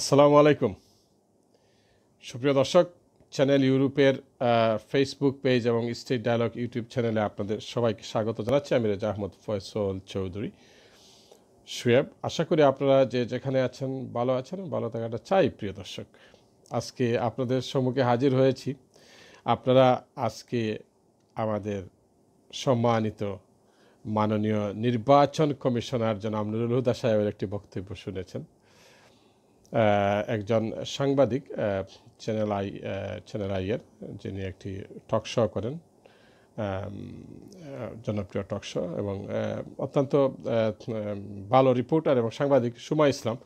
আসসালামু আলাইকুম সুপ্রিয় দর্শক চ্যানেল ইউরোপের ফেসবুক পেজ এবং স্টেট ডায়ালগ ইউটিউব চ্যানেলে আপনাদের সবাইকে স্বাগত জানাচ্ছি আমি রেজা আহমদ ফয়সল চৌধুরী শুয়েব আশা করি আপনারা যে যেখানে আছেন ভালো আছেন ভালো থাকাটা চাই প্রিয় দর্শক আজকে আপনাদের সম্মুখে হাজির হয়েছি আপনারা আজকে আমাদের সম্মানিত মাননীয় নির্বাচন কমিশনার জনাব নুরুল হুদা সাহেবের একটি বক্তব্য শুনেছেন একজন সাংবাদিক চ্যানেল আই চ্যানেল আইয়ের যিনি একটি টক শো করেন জনপ্রিয় টক শো এবং অত্যন্ত ভালো রিপোর্টার এবং সাংবাদিক সুমা ইসলাম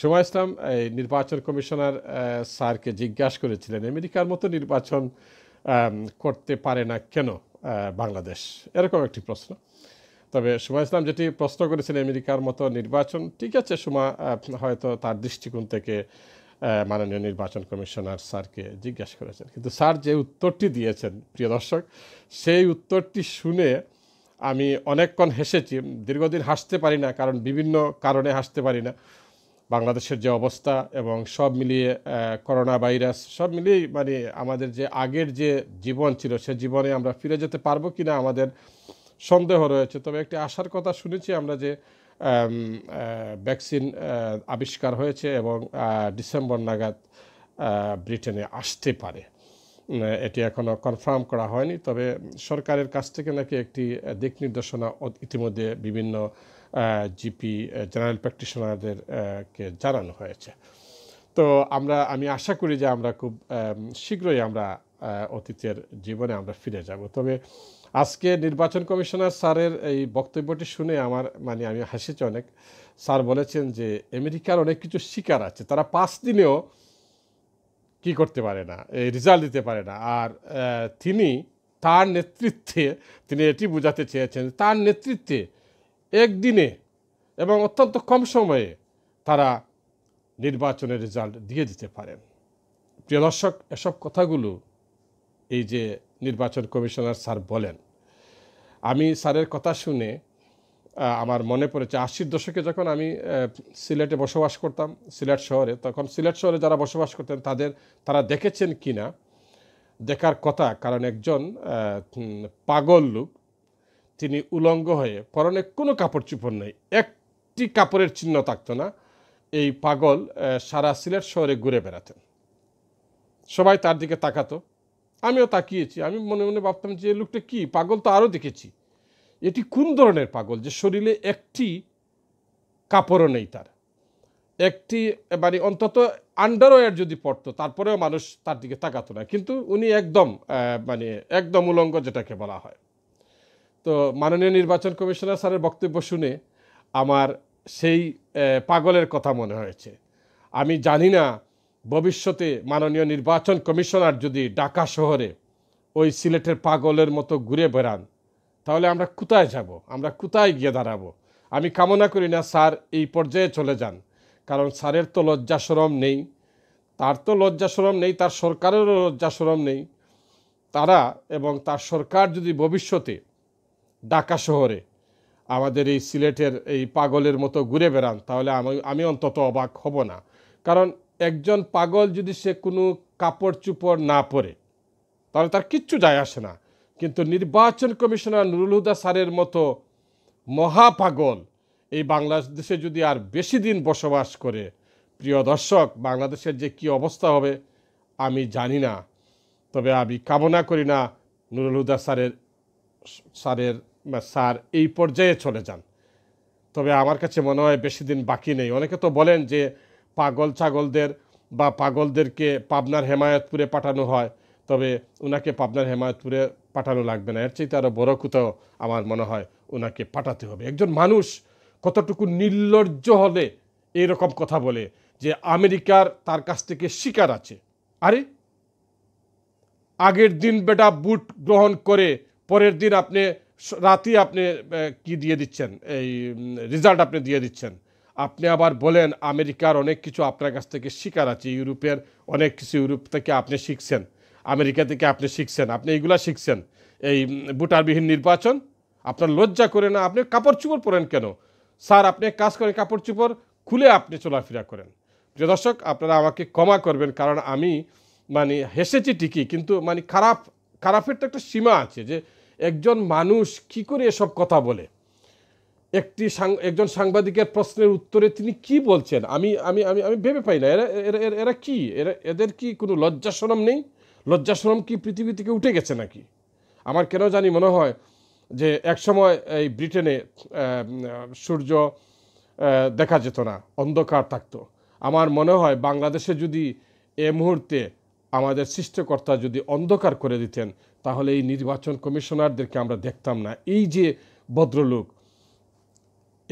সুমা ইসলাম এই নির্বাচন কমিশনার স্যারকে জিজ্ঞাসা করেছিলেন আমেরিকার মতো নির্বাচন করতে পারে না কেন বাংলাদেশ এরকম একটি প্রশ্ন তবে সুমা ইসলাম যেটি প্রশ্ন করেছেন আমেরিকার মতো নির্বাচন ঠিক আছে সুমা হয়তো তার দৃষ্টিকোণ থেকে মাননীয় নির্বাচন কমিশনার স্যারকে জিজ্ঞাসা করেছেন কিন্তু স্যার যে উত্তরটি দিয়েছেন প্রিয় দর্শক সেই উত্তরটি শুনে আমি অনেকক্ষণ হেসেছি দীর্ঘদিন হাসতে পারি না কারণ বিভিন্ন কারণে হাসতে পারি না বাংলাদেশের যে অবস্থা এবং সব মিলিয়ে করোনা ভাইরাস সব মিলিয়েই মানে আমাদের যে আগের যে জীবন ছিল সে জীবনে আমরা ফিরে যেতে পারবো কি না আমাদের সন্দেহ রয়েছে তবে একটি আশার কথা শুনেছি আমরা যে ভ্যাকসিন আবিষ্কার হয়েছে এবং ডিসেম্বর নাগাদ ব্রিটেনে আসতে পারে এটি এখনও কনফার্ম করা হয়নি তবে সরকারের কাছ থেকে নাকি একটি দিক নির্দেশনা ইতিমধ্যে বিভিন্ন জিপি জেনারেল প্র্যাকটিশনারদেরকে জানানো হয়েছে তো আমরা আমি আশা করি যে আমরা খুব শীঘ্রই আমরা অতীতের জীবনে আমরা ফিরে যাব তবে আজকে নির্বাচন কমিশনার স্যারের এই বক্তব্যটি শুনে আমার মানে আমি হাসিছি অনেক স্যার বলেছেন যে আমেরিকার অনেক কিছু শিকার আছে তারা পাঁচ দিনেও কি করতে পারে না এই রেজাল্ট দিতে পারে না আর তিনি তার নেতৃত্বে তিনি এটি বোঝাতে চেয়েছেন তার নেতৃত্বে একদিনে এবং অত্যন্ত কম সময়ে তারা নির্বাচনের রেজাল্ট দিয়ে দিতে পারেন প্রিয় দর্শক এসব কথাগুলো এই যে নির্বাচন কমিশনার স্যার বলেন আমি স্যারের কথা শুনে আমার মনে পড়েছে আশির দশকে যখন আমি সিলেটে বসবাস করতাম সিলেট শহরে তখন সিলেট শহরে যারা বসবাস করতেন তাদের তারা দেখেছেন কি না দেখার কথা কারণ একজন পাগল লোক তিনি উলঙ্গ হয়ে পরনে কোনো কাপড় চুপড় নেই একটি কাপড়ের চিহ্ন থাকতো না এই পাগল সারা সিলেট শহরে ঘুরে বেড়াতেন সবাই তার দিকে তাকাতো আমিও তাকিয়েছি আমি মনে মনে ভাবতাম যে লোকটা কি পাগল তো আরও দেখেছি এটি কোন ধরনের পাগল যে শরীরে একটি কাপড়ও নেই তার একটি মানে অন্তত আন্ডারওয়্যার যদি পড়তো তারপরেও মানুষ তার দিকে তাকাতো না কিন্তু উনি একদম মানে একদম উলঙ্গ যেটাকে বলা হয় তো মাননীয় নির্বাচন কমিশনার স্যারের বক্তব্য শুনে আমার সেই পাগলের কথা মনে হয়েছে আমি জানি না ভবিষ্যতে মাননীয় নির্বাচন কমিশনার যদি ঢাকা শহরে ওই সিলেটের পাগলের মতো ঘুরে বেড়ান তাহলে আমরা কোথায় যাব আমরা কোথায় গিয়ে দাঁড়াবো আমি কামনা করি না স্যার এই পর্যায়ে চলে যান কারণ স্যারের তো লজ্জা সরম নেই তার তো লজ্জা সরম নেই তার সরকারেরও লজ্জা সরম নেই তারা এবং তার সরকার যদি ভবিষ্যতে ঢাকা শহরে আমাদের এই সিলেটের এই পাগলের মতো ঘুরে বেড়ান তাহলে আমি আমি অন্তত অবাক হব না কারণ একজন পাগল যদি সে কোনো কাপড় চুপড় না পরে তাহলে তার কিচ্ছু যায় আসে না কিন্তু নির্বাচন কমিশনার নুরুল হুদা স্যারের মতো মহাপাগল এই বাংলাদেশে যদি আর বেশি দিন বসবাস করে প্রিয় দর্শক বাংলাদেশের যে কি অবস্থা হবে আমি জানি না তবে আমি কামনা করি না নুরুল হুদা স্যারের স্যারের স্যার এই পর্যায়ে চলে যান তবে আমার কাছে মনে হয় বেশি দিন বাকি নেই অনেকে তো বলেন যে পাগল ছাগলদের বা পাগলদেরকে পাবনার হেমায়তপুরে পাঠানো হয় তবে ওনাকে পাবনার হেমায়তপুরে পাঠানো লাগবে না এর চাইতে আরও বড় কোথাও আমার মনে হয় ওনাকে পাঠাতে হবে একজন মানুষ কতটুকু নির্লজ্জ হলে এরকম কথা বলে যে আমেরিকার তার কাছ থেকে শিকার আছে আরে আগের দিন বেটা বুট গ্রহণ করে পরের দিন আপনি রাতেই আপনি কি দিয়ে দিচ্ছেন এই রেজাল্ট আপনি দিয়ে দিচ্ছেন আপনি আবার বলেন আমেরিকার অনেক কিছু আপনার কাছ থেকে শিকার আছে ইউরোপের অনেক কিছু ইউরোপ থেকে আপনি শিখছেন আমেরিকা থেকে আপনি শিখছেন আপনি এইগুলা শিখছেন এই ভোটারবিহীন নির্বাচন আপনার লজ্জা করে না আপনি কাপড় চুপড় পরেন কেন স্যার আপনি কাজ করেন কাপড় চুপড় খুলে আপনি চলাফেরা করেন যে দর্শক আপনারা আমাকে ক্ষমা করবেন কারণ আমি মানে হেসেছি ঠিকই কিন্তু মানে খারাপ খারাপের তো একটা সীমা আছে যে একজন মানুষ কি করে এসব কথা বলে একটি একজন সাংবাদিকের প্রশ্নের উত্তরে তিনি কি বলছেন আমি আমি আমি আমি ভেবে পাই না এরা এরা এরা কি এরা এদের কি কোনো লজ্জাসরম নেই লজ্জাসরম কি পৃথিবী থেকে উঠে গেছে নাকি আমার কেন জানি মনে হয় যে একসময় এই ব্রিটেনে সূর্য দেখা যেত না অন্ধকার থাকতো আমার মনে হয় বাংলাদেশে যদি এ মুহূর্তে আমাদের সৃষ্টকর্তা যদি অন্ধকার করে দিতেন তাহলে এই নির্বাচন কমিশনারদেরকে আমরা দেখতাম না এই যে ভদ্রলোক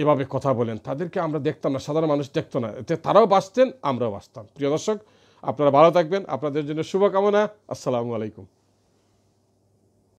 এভাবে কথা বলেন তাদেরকে আমরা দেখতাম না সাধারণ মানুষ দেখত না এতে তারাও বাঁচতেন আমরাও বাঁচতাম প্রিয় দর্শক আপনারা ভালো থাকবেন আপনাদের জন্য শুভকামনা আসসালামু আলাইকুম